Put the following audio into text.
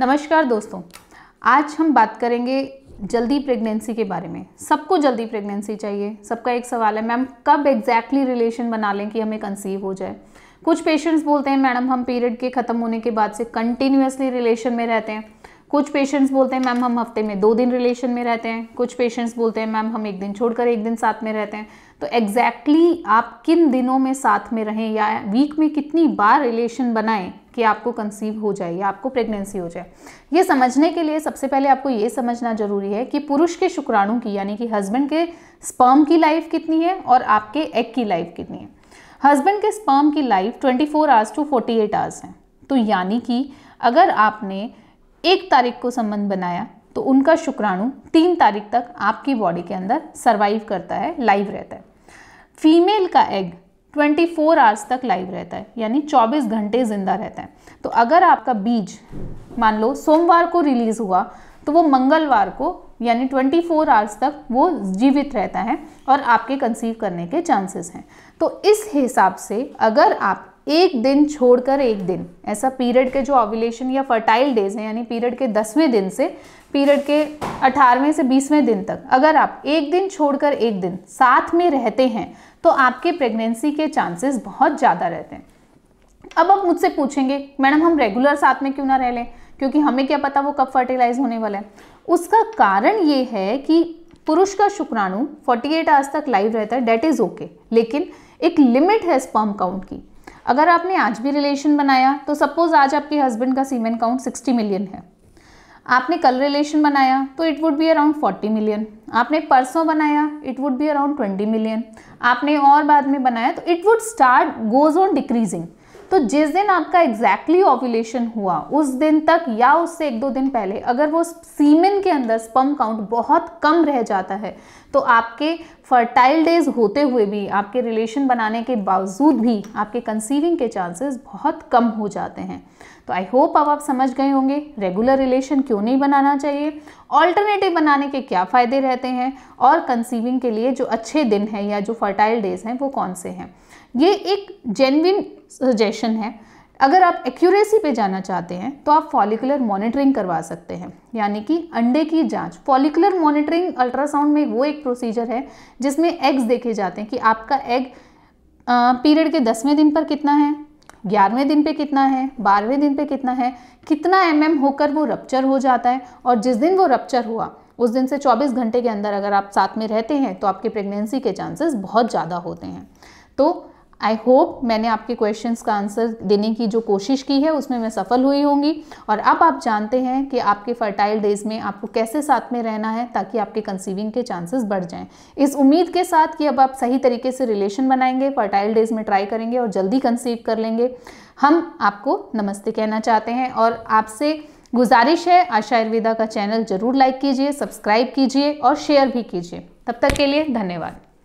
नमस्कार दोस्तों आज हम बात करेंगे जल्दी प्रेगनेंसी के बारे में सबको जल्दी प्रेगनेंसी चाहिए सबका एक सवाल है मैम कब एग्जैक्टली exactly रिलेशन बना लें कि हमें कंसीव हो जाए कुछ पेशेंट्स बोलते हैं मैडम हम पीरियड के ख़त्म होने के बाद से कंटिन्यूसली रिलेशन में रहते हैं कुछ पेशेंट्स बोलते हैं मैम हम हफ्ते में दो दिन रिलेशन में रहते हैं कुछ पेशेंट्स बोलते हैं मैम हम एक दिन छोड़कर एक दिन साथ में रहते हैं तो एग्जैक्टली exactly आप किन दिनों में साथ में रहें या वीक में कितनी बार रिलेशन बनाएं कि आपको कंसीव हो जाए या आपको प्रेगनेंसी हो जाए ये समझने के लिए सबसे पहले आपको ये समझना जरूरी है कि पुरुष के शुक्राणु की यानी कि हस्बैंड के स्पर्म की लाइफ कितनी है और आपके एग की लाइफ कितनी है हस्बैंड के स्पर्म की लाइफ 24 आवर्स टू 48 आवर्स है तो यानी कि अगर आपने एक तारीख को संबंध बनाया तो उनका शुक्राणु तीन तारीख तक आपकी बॉडी के अंदर सर्वाइव करता है लाइव रहता है फीमेल का एग 24 फोर आवर्स तक लाइव रहता है यानी 24 घंटे ज़िंदा रहता है तो अगर आपका बीज मान लो सोमवार को रिलीज़ हुआ तो वो मंगलवार को यानी 24 फोर आवर्स तक वो जीवित रहता है और आपके कंसीव करने के चांसेस हैं तो इस हिसाब से अगर आप एक दिन छोड़कर एक दिन ऐसा पीरियड के जो ऑविलेशन या फर्टाइल डेज हैं यानी पीरियड के दसवें दिन से पीरियड के अठारहवें से बीसवें दिन तक अगर आप एक दिन छोड़कर एक दिन साथ में रहते हैं तो आपके प्रेगनेंसी के चांसेस बहुत ज़्यादा रहते हैं अब आप मुझसे पूछेंगे मैडम हम रेगुलर साथ में क्यों ना रह लें क्योंकि हमें क्या पता वो कब फर्टिलाइज होने वाला है उसका कारण ये है कि पुरुष का शुक्राणु 48 आवर्स तक लाइव रहता है डेट इज़ ओके लेकिन एक लिमिट है स्पर्म काउंट की अगर आपने आज भी रिलेशन बनाया तो सपोज़ आज आपके हस्बैंड का सीमेन काउंट सिक्सटी मिलियन है आपने कल रिलेशन बनाया तो it would be around forty million आपने परसों बनाया it would be around twenty million आपने और बाद में बनाया तो it would start goes on decreasing तो जिस दिन आपका एग्जैक्टली exactly ओव्यूलेशन हुआ उस दिन तक या उससे एक दो दिन पहले अगर वो सीमेन के अंदर स्पम काउंट बहुत कम रह जाता है तो आपके फर्टाइल डेज होते हुए भी आपके रिलेशन बनाने के बावजूद भी आपके कंसीविंग के चांसेस बहुत कम हो जाते हैं तो आई होप अब आप समझ गए होंगे रेगुलर रिलेशन क्यों नहीं बनाना चाहिए ऑल्टरनेटिव बनाने के क्या फ़ायदे रहते हैं और कंसीविंग के लिए जो अच्छे दिन हैं या जो फर्टाइल डेज हैं वो कौन से हैं ये एक जेनविन सजेशन है अगर आप एक्यूरेसी पे जाना चाहते हैं तो आप फॉलिकुलर मॉनिटरिंग करवा सकते हैं यानी कि अंडे की जांच फॉलिकुलर मॉनिटरिंग अल्ट्रासाउंड में वो एक प्रोसीजर है जिसमें एग्स देखे जाते हैं कि आपका एग पीरियड के दसवें दिन पर कितना है ग्यारहवें दिन पे कितना है बारहवें दिन पे कितना है कितना एम mm होकर वो रप्चर हो जाता है और जिस दिन वो रप्चर हुआ उस दिन से 24 घंटे के अंदर अगर आप साथ में रहते हैं तो आपकी प्रेगनेंसी के चांसेस बहुत ज़्यादा होते हैं तो आई होप मैंने आपके क्वेश्चंस का आंसर देने की जो कोशिश की है उसमें मैं सफल हुई होंगी और अब आप जानते हैं कि आपके फर्टाइल डेज में आपको कैसे साथ में रहना है ताकि आपके कंसीविंग के चांसेस बढ़ जाएं इस उम्मीद के साथ कि अब आप सही तरीके से रिलेशन बनाएंगे फर्टाइल डेज में ट्राई करेंगे और जल्दी कंसीव कर लेंगे हम आपको नमस्ते कहना चाहते हैं और आपसे गुजारिश है आशा आयुर्वेदा का चैनल ज़रूर लाइक कीजिए सब्सक्राइब कीजिए और शेयर भी कीजिए तब तक के लिए धन्यवाद